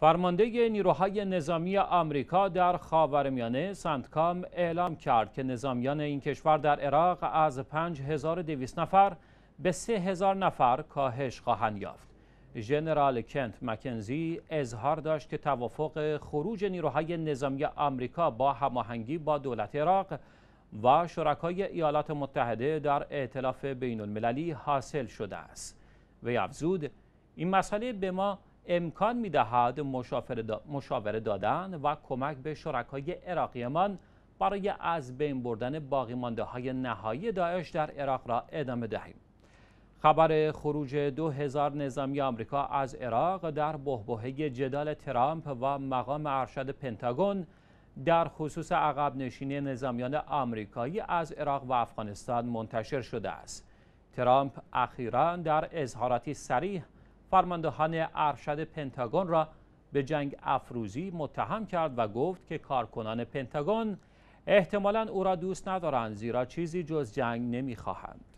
فرمانده نیروهای نظامی آمریکا در خاورمیانه سنتکام اعلام کرد که نظامیان این کشور در عراق از 5200 نفر به 3000 نفر کاهش خواهند یافت. ژنرال کنت مکنزی اظهار داشت که توافق خروج نیروهای نظامی آمریکا با هماهنگی با دولت عراق و شرکای ایالات متحده در ائتلاف بین المللی حاصل شده است. وی افزود این مسئله به ما امکان دهد مشاوره دادن و کمک به شرکای عراقیمان برای از بین بردن باقی مانده های نهایی داعش در عراق را ادامه دهیم. خبر خروج 2000 نظامی آمریکا از عراق در بهبهه جدال ترامپ و مقام ارشد پنتاگون در خصوص عقب نشینی نظامیان آمریکایی از عراق و افغانستان منتشر شده است. ترامپ اخیرا در اظهاراتی سریح فرماندهان ارشد پنتاگون را به جنگ افروزی متهم کرد و گفت که کارکنان پنتاگون احتمالا او را دوست ندارند زیرا چیزی جز جنگ نمیخواهند